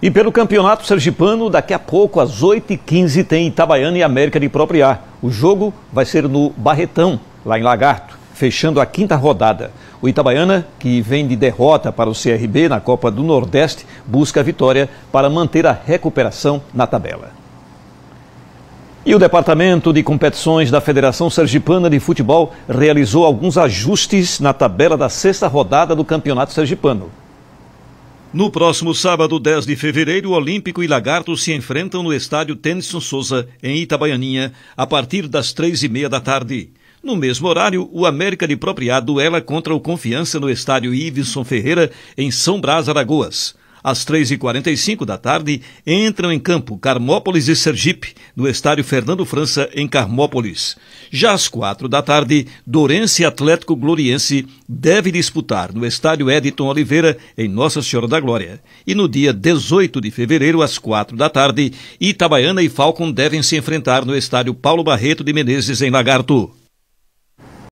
E pelo Campeonato Sergipano, daqui a pouco, às 8h15, tem Itabaiana e América de Propriar. O jogo vai ser no Barretão, lá em Lagarto, fechando a quinta rodada. O Itabaiana, que vem de derrota para o CRB na Copa do Nordeste, busca a vitória para manter a recuperação na tabela. E o Departamento de Competições da Federação Sergipana de Futebol realizou alguns ajustes na tabela da sexta rodada do Campeonato Sergipano. No próximo sábado, 10 de fevereiro, o Olímpico e Lagarto se enfrentam no estádio Tennyson Souza, em Itabaianinha, a partir das três e meia da tarde. No mesmo horário, o América de Propriá duela contra o Confiança no estádio Iveson Ferreira, em São Brás, Aragoas. Às 3h45 da tarde, entram em campo Carmópolis e Sergipe, no estádio Fernando França, em Carmópolis. Já às 4 da tarde, Dourense Atlético Gloriense deve disputar no estádio Editon Oliveira, em Nossa Senhora da Glória. E no dia 18 de fevereiro, às 4 da tarde, Itabaiana e Falcon devem se enfrentar no estádio Paulo Barreto de Menezes, em Lagarto.